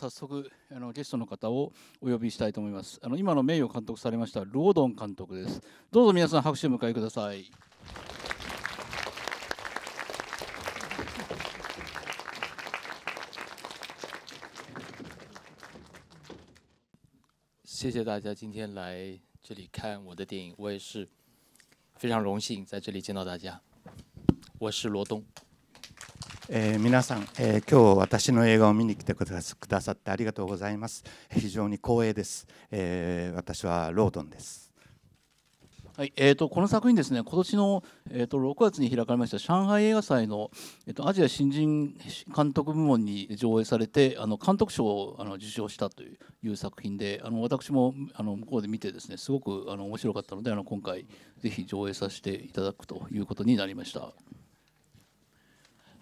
早速あのゲストの方をお呼びしたいと思います。あの今の名誉監督されましたロードン監督です。どうぞ皆さん拍手を迎えください。谢い。大家今天来这里看我的电影，我也是非常荣幸在这里见到大家。我是罗东。えー、皆さん、えー、今日私の映画を見に来てくださってありがとうございます非常に光栄です、えー、私はロードンですはいえーと、この作品ですね今年の、えーと、6月に開かれました上海映画祭の、えーと、アジア新人監督部門に上映されてあの監督賞をあの受賞したという作品であの私もあの向こうで見てですねすごくあの面白かったのであの今回ぜひ上映させていただくということになりました。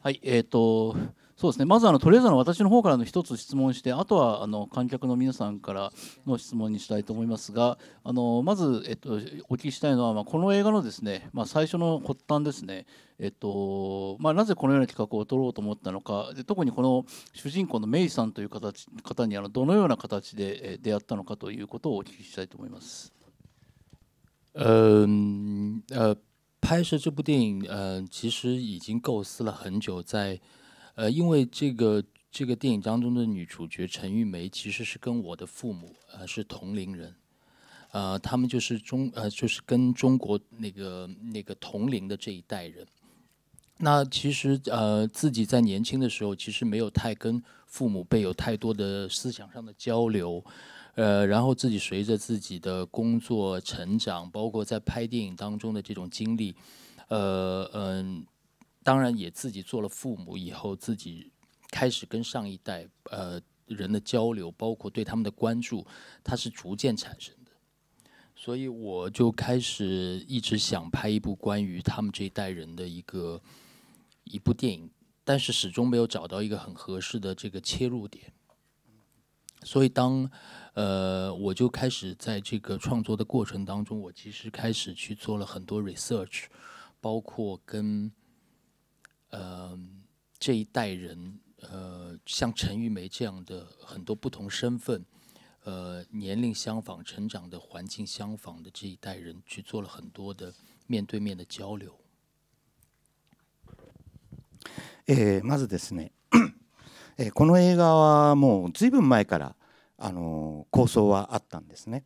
はい、えっ、ー、とそうですね。まずあのとりあえずの私の方からの一つ質問して、あとはあの観客の皆さんからの質問にしたいと思いますが、あのまずえっとお聞きしたいのはまあ、この映画のですね、まあ、最初の発端ですね。えっとまあ、なぜこのような企画を取ろうと思ったのかで特にこの主人公のメイさんという形方にあのどのような形で出会ったのかということをお聞きしたいと思います。う m u 拍摄这部电影，呃，其实已经构思了很久。在，呃，因为这个这个电影当中的女主角陈玉梅，其实是跟我的父母，呃，是同龄人，呃，他们就是中，呃，就是跟中国那个那个同龄的这一代人。那其实，呃，自己在年轻的时候，其实没有太跟父母辈有太多的思想上的交流。呃，然后自己随着自己的工作成长，包括在拍电影当中的这种经历，呃嗯，当然也自己做了父母以后，自己开始跟上一代呃人的交流，包括对他们的关注，它是逐渐产生的。所以我就开始一直想拍一部关于他们这一代人的一个一部电影，但是始终没有找到一个很合适的这个切入点。所以当呃，我就开始在这个创作的过程当中，我其实开始去做了很多 research，包括跟呃这一代人，呃，像陈玉梅这样的很多不同身份、呃年龄相仿、成长的环境相仿的这一代人，去做了很多的面对面的交流。えまずですね。えこの映画はもう随分前から。あの構想はあったんですね。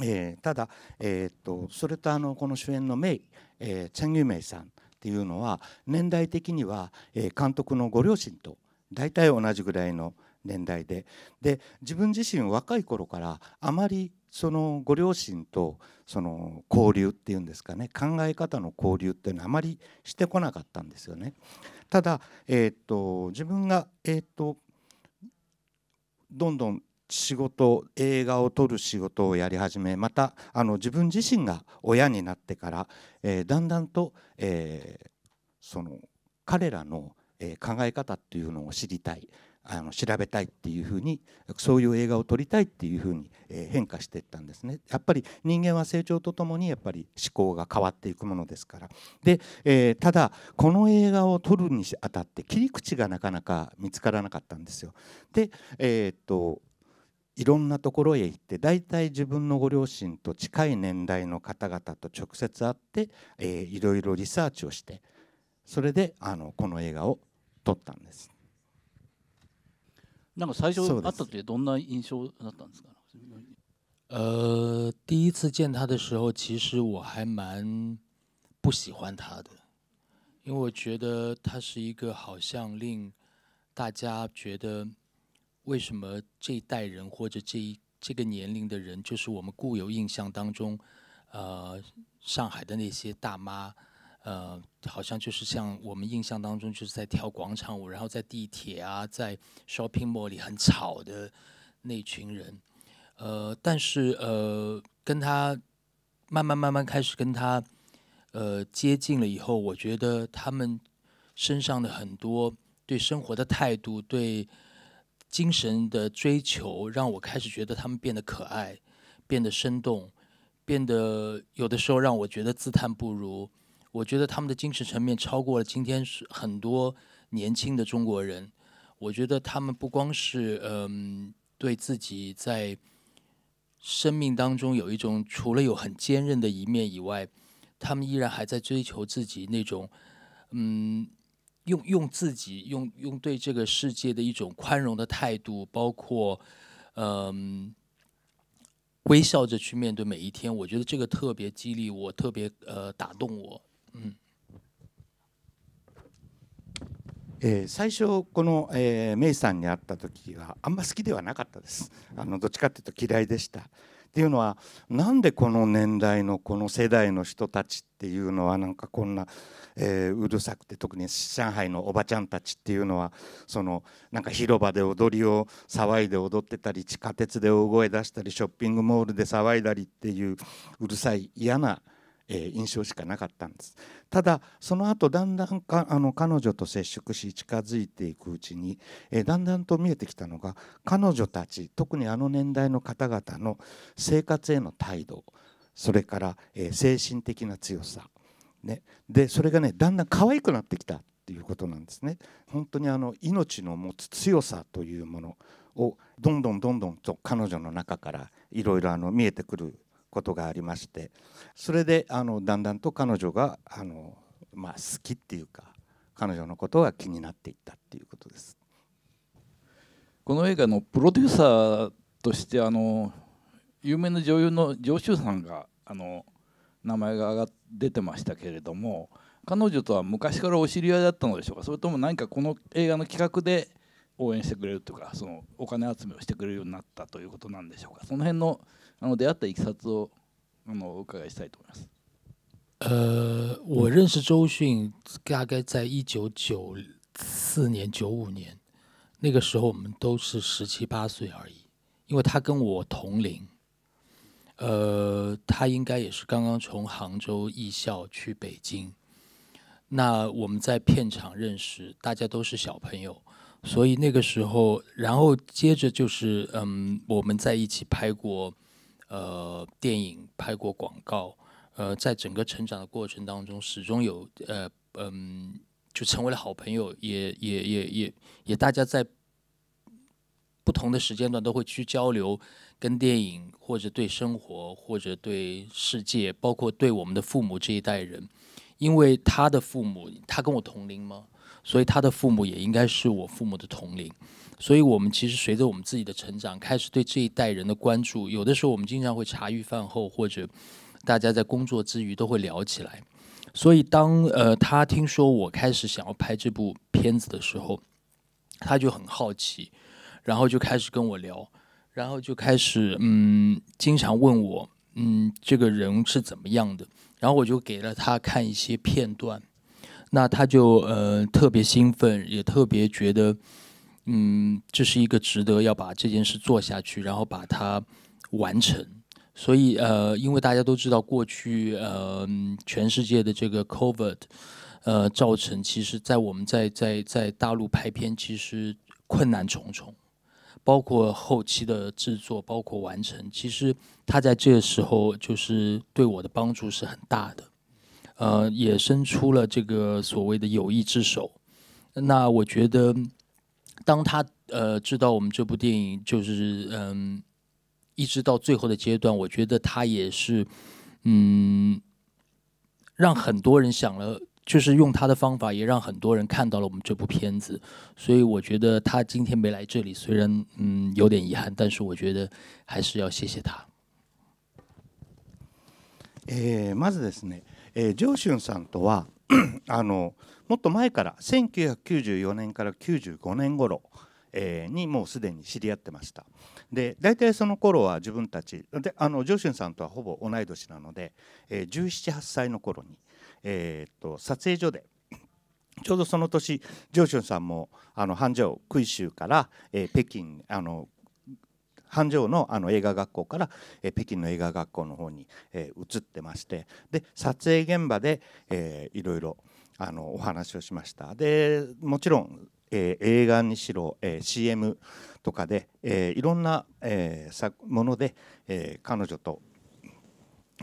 えー、ただ、えー、っとそれとあのこの主演のメイ、えー、チャン・ユメイさんっていうのは年代的には、え監督のご両親と大体同じぐらいの年代でで自分自身若い頃からあまりそのご両親とその交流っていうんですかね考え方の交流っていうのはあまりしてこなかったんですよね。ただ、えー、っと自分が、えー、っとどんどん仕事映画を撮る仕事をやり始めまたあの自分自身が親になってから、えー、だんだんと、えー、その彼らの、えー、考え方っていうのを知りたいあの調べたいっていうふうにそういう映画を撮りたいっていうふうに、え変化していったんですねやっぱり人間は成長とともにやっぱり思考が変わっていくものですからで、えただこの映画を撮るにあたって切り口がなかなか見つからなかったんですよでえっといろんなところへ行って大体自分のご両親と近い年代の方々と直接会って、えー、いろいろリサーチをしてそれであのこの映画を撮ったんですなんか最初会った時どんな印象だったんですか呃，第一次见他的时候，其实我还蛮不喜欢他的，因为我觉得他是一个好像令大家觉得为什么这一代人或者这一这个年龄的人，就是我们固有印象当中，呃，上海的那些大妈，呃，好像就是像我们印象当中就是在跳广场舞，然后在地铁啊，在 shopping mall 里很吵的那群人，呃，但是呃，跟他慢慢慢慢开始跟他呃接近了以后，我觉得他们身上的很多对生活的态度对。精神的追求让我开始觉得他们变得可爱，变得生动，变得有的时候让我觉得自叹不如。我觉得他们的精神层面超过了今天是很多年轻的中国人。我觉得他们不光是嗯，对自己在生命当中有一种除了有很坚韧的一面以外，他们依然还在追求自己那种嗯。用用自己，用用对这个世界的一种宽容的态度，包括，嗯，微笑着去面对每一天，我觉得这个特别激励我，特别呃打动我，嗯。え、最初このえ、さんに会ったはあんま好きではなかったです。あのどっちかってと嫌いでした。っていうのはなんでこの年代のこの世代の人たちっていうのはなんかこんな、えー、うるさくて特に上海のおばちゃんたちっていうのはそのなんか広場で踊りを騒いで踊ってたり地下鉄で大声出したりショッピングモールで騒いだりっていううるさい嫌な。え印象しかなかったんですただその後だんだんかあの彼女と接触し近づいていくうちに、えだんだんと見えてきたのが彼女たち特にあの年代の方々の生活への態度それから、え精神的な強さ、ね、でそれがねだんだん可愛くなってきたっていうことなんですね。本当にあの命の持つ強さというものをどんどんどんどんと彼女の中からいろいろ見えてくることがありましてそれであのだんだんと彼女があの、まあ、好きっていうか彼女のことが気になっていったっていうことです。この映画のプロデューサーとしてあの有名な女優の常習さんがあの名前が出てましたけれども彼女とは昔からお知り合いだったのでしょうかそれとも何かこの映画の企画で応援してくれるというかそのお金集めをしてくれるようになったということなんでしょうかその辺のあの出会った一冊をあのお伺いしたいと思います。呃，我认识周迅大概在一九九四年九五年，那个时候我们都是十七八岁而已，因为他跟我同龄。呃，他应该也是刚刚从杭州艺校去北京。那我们在片场认识，大家都是小朋友，所以那个时候，然后接着就是，嗯，我们在一起拍过。呃，电影拍过广告，呃，在整个成长的过程当中，始终有呃，嗯，就成为了好朋友，也也也也也，大家在不同的时间段都会去交流，跟电影或者对生活或者对世界，包括对我们的父母这一代人，因为他的父母，他跟我同龄吗？所以他的父母也应该是我父母的同龄。所以，我们其实随着我们自己的成长，开始对这一代人的关注。有的时候，我们经常会茶余饭后，或者大家在工作之余都会聊起来。所以，当呃他听说我开始想要拍这部片子的时候，他就很好奇，然后就开始跟我聊，然后就开始嗯，经常问我嗯这个人是怎么样的。然后我就给了他看一些片段，那他就呃特别兴奋，也特别觉得。嗯，这是一个值得要把这件事做下去，然后把它完成。所以，呃，因为大家都知道，过去呃，全世界的这个 COVID，呃，造成其实在我们在在在大陆拍片，其实困难重重，包括后期的制作，包括完成，其实他在这个时候就是对我的帮助是很大的，呃，也伸出了这个所谓的友谊之手。那我觉得。当他呃知道我们这部电影，就是嗯，一直到最后的阶段，我觉得他也是嗯，让很多人想了，就是用他的方法，也让很多人看到了我们这部片子。所以我觉得他今天没来这里，虽然嗯有点遗憾，但是我觉得还是要谢谢他。えまずですね、えジョシュンさんとは、あの。もっと前から1994年から95年頃にもうすでに知り合ってましたで大体その頃は自分たちであのジョシュンさんとはほぼ同い年なので、え1718歳の頃に、えー、っと撮影所でちょうどその年ジョシュンさんもあの繁盛杭州から、えー、北京あの繁盛のあの映画学校から、えー、北京の映画学校の方に、えー、移ってましてで撮影現場で、えー、いろいろあのお話をしましたでもちろん、えー、映画にしろ、えー、CM とかで、えー、いろんな、えー、もので、えー、彼女と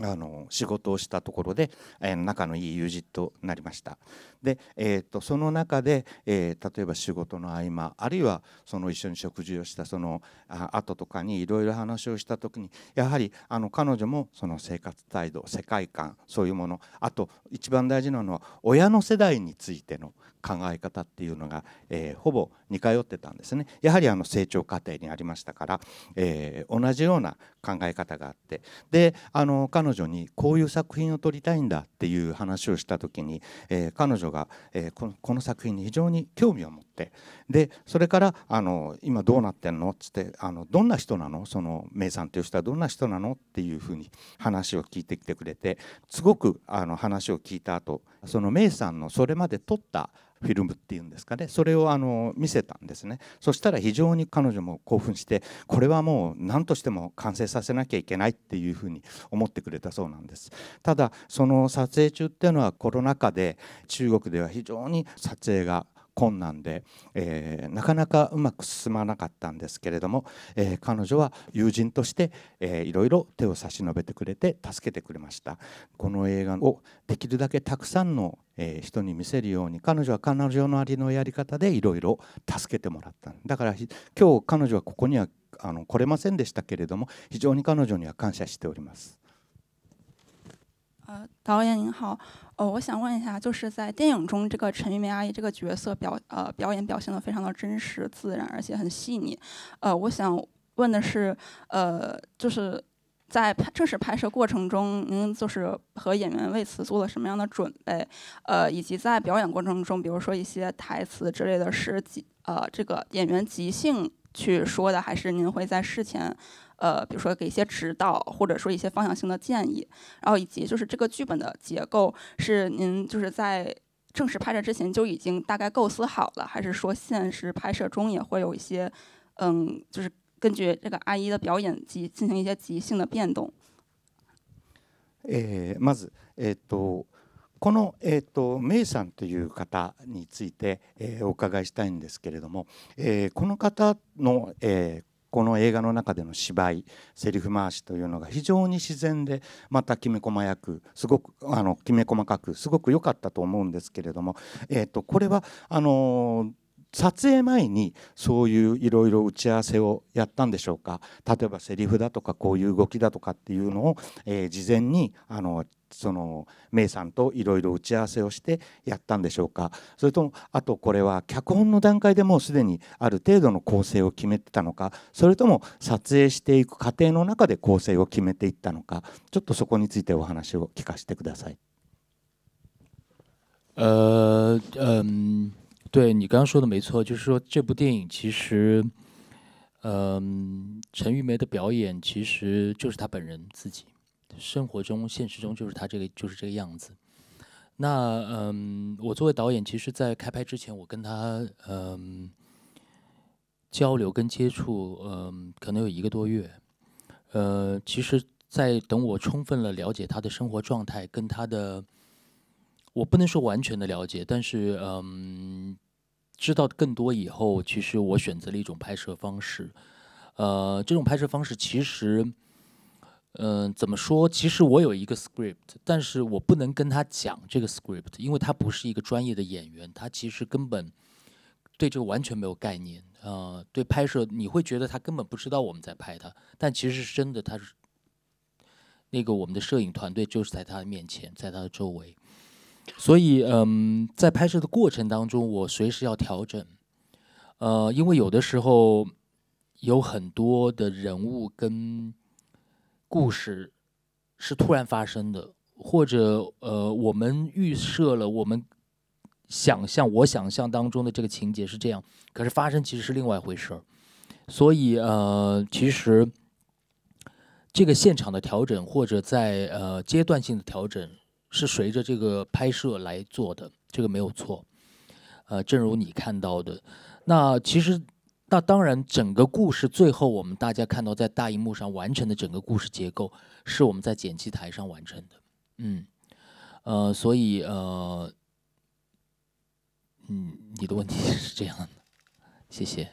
あの仕事をしたところで、えー、仲のいい友人となりましたで、えーと、その中で、えー、例えば仕事の合間あるいはその一緒に食事をしたそのあ後とかにいろいろ話をした時にやはりあの彼女もその生活態度世界観そういうものあと一番大事なのは親の世代についての考え方っていうのが、えー、ほぼ似通ってたんですねやはりあの成長過程にありましたから、えー、同じような考え方があってであの彼彼女にこういう作品を撮りたいんだっていう話をした時に、えー、彼女が、えー、このこの作品に非常に興味を持ってでそれからあの「今どうなってんの?」っつってあの「どんな人なのその名イさんという人はどんな人なの?」っていうふうに話を聞いてきてくれてすごくあの話を聞いた後その名イさんのそれまで撮ったフィルムっていうんですかねそれをあの見せたんですねそしたら非常に彼女も興奮してこれはもう何としても完成させなきゃいけないっていうふうに思ってくれたそうなんですただその撮影中っていうのはコロナ禍で中国では非常に撮影が困難で、えー、なかなかうまく進まなかったんですけれども、えー、彼女は友人として、えー、いろいろ手を差し伸べてくれて助けてくれましたこの映画をできるだけたくさんの、えー、人に見せるように彼女は彼女のありのやり方でいろいろ助けてもらっただから今日彼女はここにはあの来れませんでしたけれども非常に彼女には感謝しております。呃，导演您好，呃，我想问一下，就是在电影中这个陈玉梅阿姨这个角色表呃表演表现的非常的真实自然，而且很细腻，呃，我想问的是，呃，就是在拍正式拍摄过程中，您就是和演员为此做了什么样的准备？呃，以及在表演过程中，比如说一些台词之类的，是呃这个演员即兴去说的，还是您会在事前？呃，比如说给一些指导，或者说一些方向性的建议，然后以及就是这个剧本的结构是您就是在正式拍摄之前就已经大概构思好了，还是说现实拍摄中也会有一些嗯，就是根据这个阿姨的表演及进行一些即兴的变动？诶，まず、えっと、この、えっと、名さんという方について、お伺いしたいんですけれども、この方の、え、この映画の中での芝居セリフ回しというのが非常に自然でまたきめ細やくすごくあのきめ細かくすごく良かったと思うんですけれども、えーと、これはあのー撮影前にそういういろいろ打ち合わせをやったんでしょうか例えばセリフだとかこういう動きだとかっていうのを、えー、事前にあのそのメさんといろいろ打ち合わせをしてやったんでしょうかそれともあとこれは脚本の段階でもうすでにある程度の構成を決めてたのかそれとも撮影していく過程の中で構成を決めていったのかちょっとそこについてお話を聞かせてください。え嗯，对你刚刚说的没错，就是说这部电影其实，嗯、呃，陈玉梅的表演其实就是她本人自己。生活中，现实中就是他这个，就是这个样子。那嗯，我作为导演，其实，在开拍之前，我跟他嗯交流跟接触，嗯，可能有一个多月。呃，其实，在等我充分的了解他的生活状态跟他的，我不能说完全的了解，但是嗯，知道更多以后，其实我选择了一种拍摄方式。呃，这种拍摄方式其实。嗯，怎么说？其实我有一个 script，但是我不能跟他讲这个 script，因为他不是一个专业的演员，他其实根本对这个完全没有概念。呃，对拍摄，你会觉得他根本不知道我们在拍他，但其实是真的，他是那个我们的摄影团队就是在他的面前，在他的周围。所以，嗯，在拍摄的过程当中，我随时要调整，呃，因为有的时候有很多的人物跟。故事是突然发生的，或者呃，我们预设了，我们想象我想象当中的这个情节是这样，可是发生其实是另外一回事儿。所以呃，其实这个现场的调整或者在呃阶段性的调整是随着这个拍摄来做的，这个没有错。呃，正如你看到的，那其实。那当然，整个故事最后我们大家看到在大荧幕上完成的整个故事结构是我们在剪辑台上完成的，嗯，呃，所以呃，嗯，你的问题是这样的，谢谢。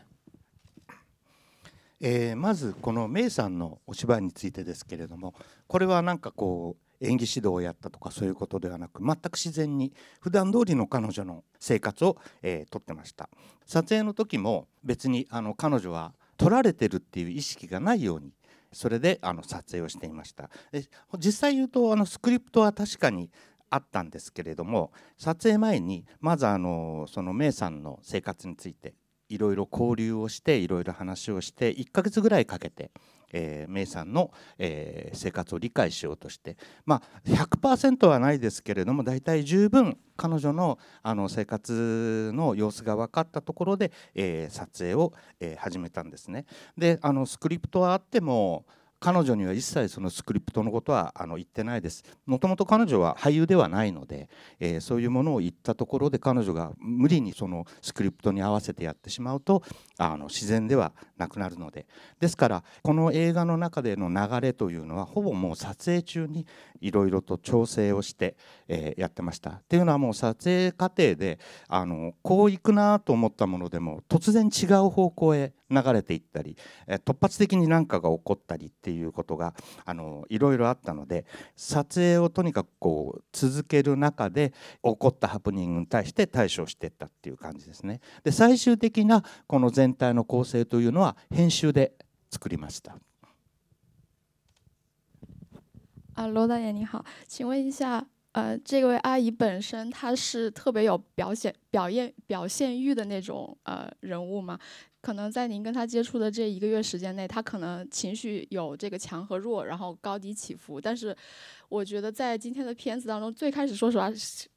えまずこの明さんのお芝居についてですけれども、これはなんかこう。演技指導をやったとかそういうことではなく全く自然に普段通りの彼女の生活を、えー、撮ってました撮影の時も別にあの彼女は撮られてるっていう意識がないようにそれであの撮影をしていましたで実際言うとあのスクリプトは確かにあったんですけれども撮影前にまずあのそのメイさんの生活についていろいろ交流をしていろいろ話をして1ヶ月ぐらいかけてえー、メイさんの、え生活を理解しようとして、まあ、100%はないですけれども大体十分彼女のあの生活の様子が分かったところで、え撮影を、え始めたんですね。であのスクリプトはあっても彼女には一切そのスクリプトのことはあの言ってないですもともと彼女は俳優ではないので、えー、そういうものを言ったところで彼女が無理にそのスクリプトに合わせてやってしまうとあの自然ではなくなるのでですからこの映画の中での流れというのはほぼもう撮影中にいろいろと調整をして、えー、やってました。っていうのはもう撮影過程であのこういくなと思ったものでも突然違う方向へ流れていったり、え突発的に何かが起こったりっていういうことがあのいろいろあったので撮影をとにかくこう続ける中で起こったハプニングに対して対処していったっていう感じですね。で最終的なこの全体の構成というのは編集で作りました。啊，罗导演你好，请问一下，呃，这位阿姨本身她是特别有表演、表演、表现欲的那种呃人物吗？可能在您跟他接触的这一个月时间内，他可能情绪有这个强和弱，然后高低起伏。但是，我觉得在今天的片子当中，最开始说实话，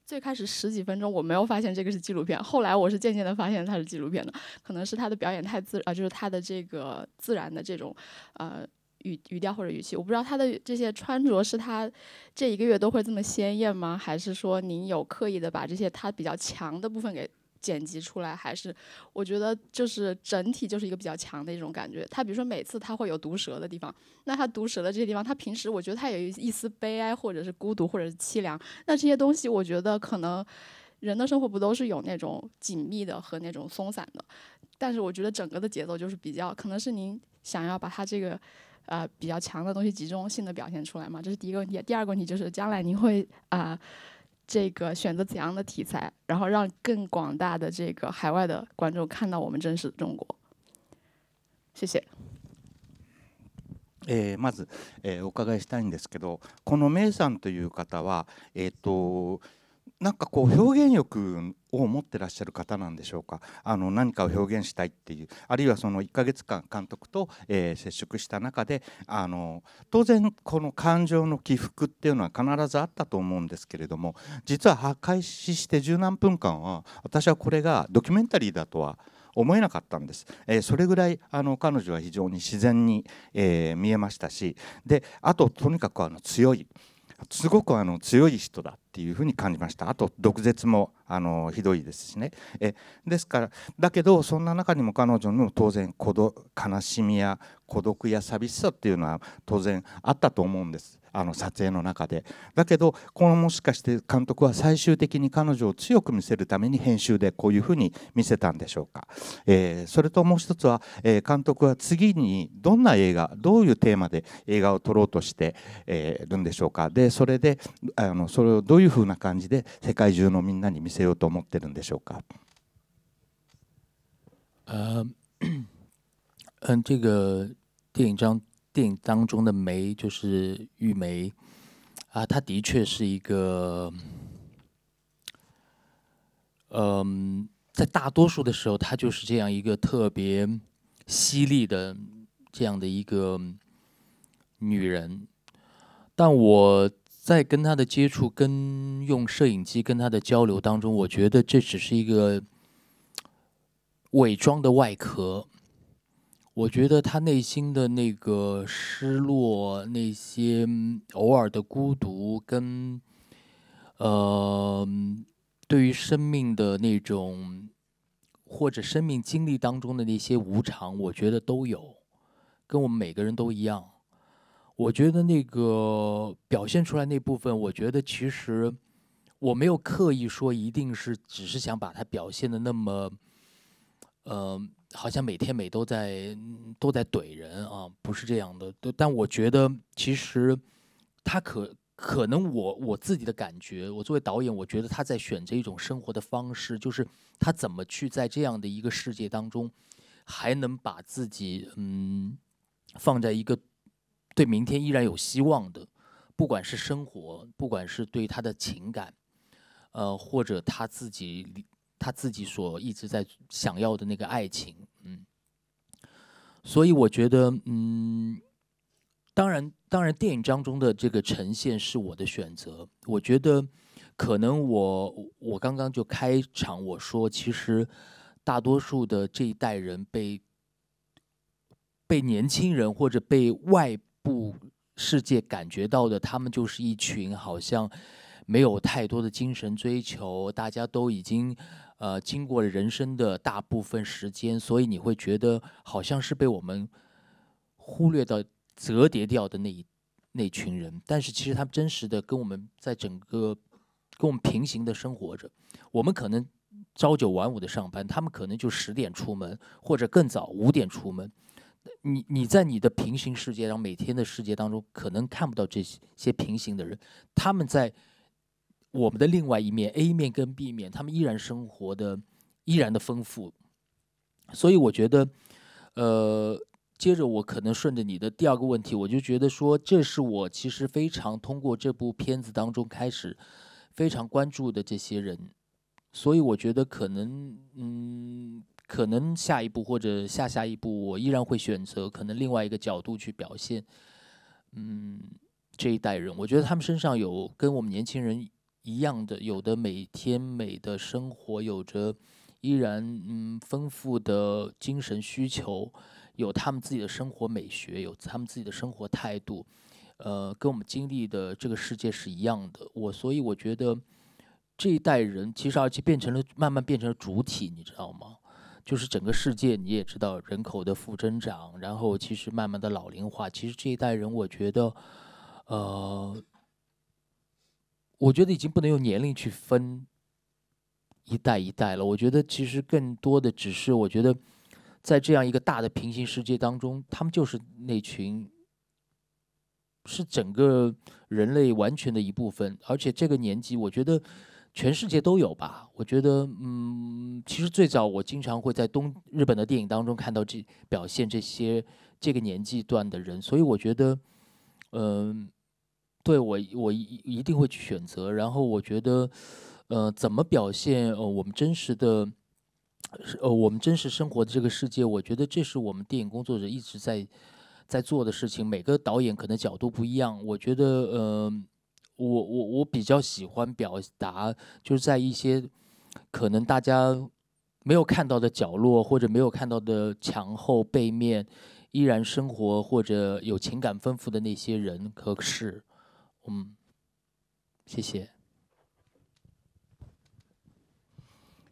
最开始十几分钟我没有发现这个是纪录片，后来我是渐渐的发现它是纪录片的。可能是他的表演太自啊，就是他的这个自然的这种呃语语调或者语气，我不知道他的这些穿着是他这一个月都会这么鲜艳吗？还是说您有刻意的把这些他比较强的部分给？剪辑出来还是，我觉得就是整体就是一个比较强的一种感觉。他比如说每次他会有毒舌的地方，那他毒舌的这些地方，他平时我觉得他有一一丝悲哀或者是孤独或者是凄凉。那这些东西我觉得可能人的生活不都是有那种紧密的和那种松散的？但是我觉得整个的节奏就是比较，可能是您想要把他这个呃比较强的东西集中性的表现出来嘛，这是第一个问题。第二个问题就是将来您会啊。这个选择怎样的题材，然后让更广大的这个海外的观众看到我们真实的中国。谢谢。え诶，まず、え诶、お伺いしたいんですけど、この名さんという方は、えっと。なんかこう表現欲を持ってらっしゃる方なんでしょうかあの何かを表現したいっていうあるいはその1ヶ月間監督と、えー、接触した中であの当然この感情の起伏っていうのは必ずあったと思うんですけれども実は開始して十何分間は私はこれがドキュメンタリーだとは思えなかったんです、えー、それぐらいあの彼女は非常に自然に、えー、見えましたしであととにかくあの強いすごくあの強い人だっていうふうに感じましたあと毒舌もあのひどいですしねえですからだけどそんな中にも彼女の当然孤悲しみや孤独や寂しさっていうのは当然あったと思うんですあの撮影の中でだけどこのもしかして監督は最終的に彼女を強く見せるために編集でこういうふうに見せたんでしょうか、えー、それともう一つは、えー、監督は次にどんな映画どういうテーマで映画を撮ろうとして、えー、るんでしょうかでそれであのそれをどういうふうな感じで世界中のみんなに見せようと思ってるんでしょうか。嗯，嗯，这个电影章电影当中的梅就是玉梅，啊，她的确是一个，嗯，在大多数的时候，她就是这样一个特别犀利的这样的一个女人。但我在跟她的接触、跟用摄影机跟她的交流当中，我觉得这只是一个伪装的外壳。我觉得他内心的那个失落，那些偶尔的孤独，跟，呃，对于生命的那种，或者生命经历当中的那些无常，我觉得都有，跟我们每个人都一样。我觉得那个表现出来那部分，我觉得其实我没有刻意说一定是，只是想把它表现的那么，嗯。好像每天每都在都在怼人啊，不是这样的。但我觉得其实他可可能我我自己的感觉，我作为导演，我觉得他在选择一种生活的方式，就是他怎么去在这样的一个世界当中，还能把自己嗯放在一个对明天依然有希望的，不管是生活，不管是对他的情感，呃或者他自己。他自己所一直在想要的那个爱情，嗯，所以我觉得，嗯，当然，当然，电影当中的这个呈现是我的选择。我觉得，可能我我刚刚就开场我说，其实大多数的这一代人被被年轻人或者被外部世界感觉到的，他们就是一群好像没有太多的精神追求，大家都已经。呃，经过了人生的大部分时间，所以你会觉得好像是被我们忽略到折叠掉的那一那群人。但是其实他们真实的跟我们在整个跟我们平行的生活着。我们可能朝九晚五的上班，他们可能就十点出门或者更早五点出门。你你在你的平行世界后每天的世界当中，可能看不到这些平行的人。他们在。我们的另外一面 A 面跟 B 面，他们依然生活的依然的丰富，所以我觉得，呃，接着我可能顺着你的第二个问题，我就觉得说，这是我其实非常通过这部片子当中开始非常关注的这些人，所以我觉得可能，嗯，可能下一步或者下下一步，我依然会选择可能另外一个角度去表现，嗯，这一代人，我觉得他们身上有跟我们年轻人。一样的，有的每天美的生活有着依然嗯丰富的精神需求，有他们自己的生活美学，有他们自己的生活态度，呃，跟我们经历的这个世界是一样的。我所以我觉得这一代人其实而且变成了慢慢变成了主体，你知道吗？就是整个世界你也知道人口的负增长，然后其实慢慢的老龄化，其实这一代人我觉得呃。我觉得已经不能用年龄去分一代一代了。我觉得其实更多的只是，我觉得在这样一个大的平行世界当中，他们就是那群，是整个人类完全的一部分。而且这个年纪，我觉得全世界都有吧。我觉得，嗯，其实最早我经常会在东日本的电影当中看到这表现这些这个年纪段的人。所以我觉得，嗯。对我，我一一定会去选择。然后我觉得，呃，怎么表现呃我们真实的，呃我们真实生活的这个世界？我觉得这是我们电影工作者一直在在做的事情。每个导演可能角度不一样。我觉得，呃，我我我比较喜欢表达，就是在一些可能大家没有看到的角落，或者没有看到的墙后背面，依然生活或者有情感丰富的那些人和事。嗯，谢谢。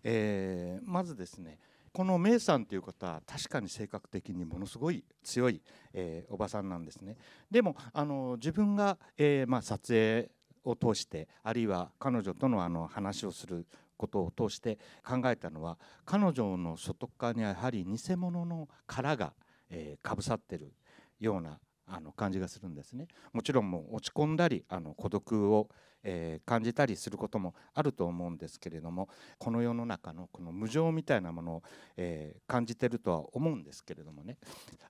えー、まずですねこのメイさんという方は確かに性格的にものすごい強い、えー、おばさんなんですねでもあの自分が、えー、まあ、撮影を通してあるいは彼女とのあの話をすることを通して考えたのは彼女の外側にはやはり偽物の殻が、えかぶさってるようなあの感じがするんですねもちろんもう落ち込んだりあの孤独を、えー、感じたりすることもあると思うんですけれどもこの世の中のこの無常みたいなものを、えー、感じてるとは思うんですけれどもね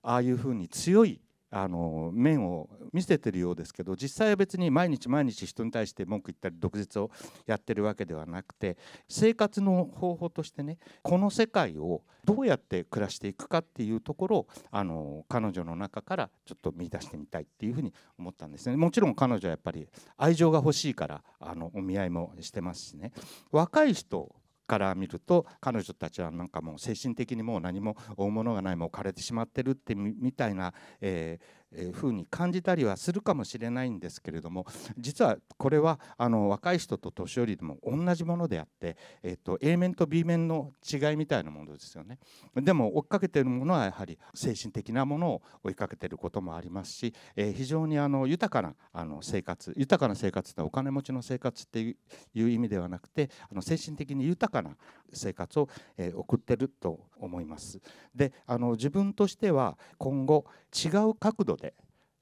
ああいうふうに強いあの面を見せてるようですけど実際は別に毎日毎日人に対して文句言ったり毒舌をやってるわけではなくて生活の方法としてねこの世界をどうやって暮らしていくかっていうところをあの彼女の中からちょっと見出してみたいっていうふうに思ったんですねもちろん彼女はやっぱり愛情が欲しいからあのお見合いもしてますしね若い人から見ると彼女たちはなんかもう精神的にもう何も追うものがないもう枯れてしまってるってみたいな、えーえー、ふうに感じたりはするかもしれないんですけれども実はこれはあの若い人と年寄りでも同じものであって、えっと、A 面と B 面の違いみたいなものですよねでも追っかけてるものはやはり精神的なものを追いかけてることもありますし、えー、非常にあの豊かなあの生活豊かな生活ってお金持ちの生活っていう意味ではなくてあの精神的に豊かな生活を、えー、送ってると思います。であの自分としては今後違う角度で、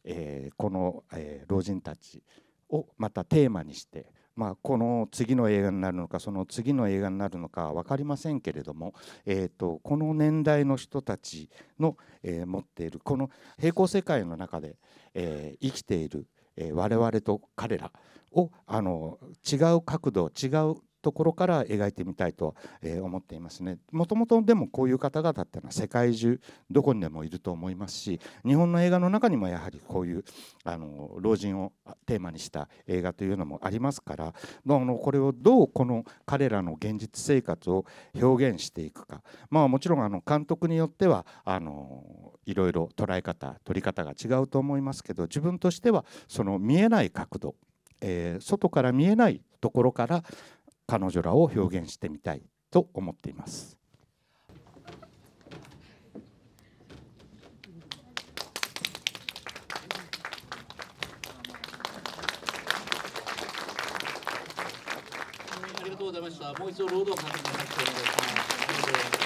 えー、この、えー、老人たちをまたテーマにして、まあ、この次の映画になるのかその次の映画になるのか分かりませんけれども、えーと、とこの年代の人たちの、えー、持っているこの平行世界の中で、えー、生きている、えー、我々と彼らをあの違う角度違うところから描いてみたいと思っていますね。もともとでもこういう方々っていうのは世界中どこにでもいると思いますし日本の映画の中にもやはりこういうあの老人をテーマにした映画というのもありますからあのこれをどうこの彼らの現実生活を表現していくか、まあ、もちろんあの監督によってはあのいろいろ捉え方取り方が違うと思いますけど自分としてはその見えない角度、えー、外から見えないところから彼女らを表現してみたいと思っています。ありがとうございました。もう一度労働確認お願いします。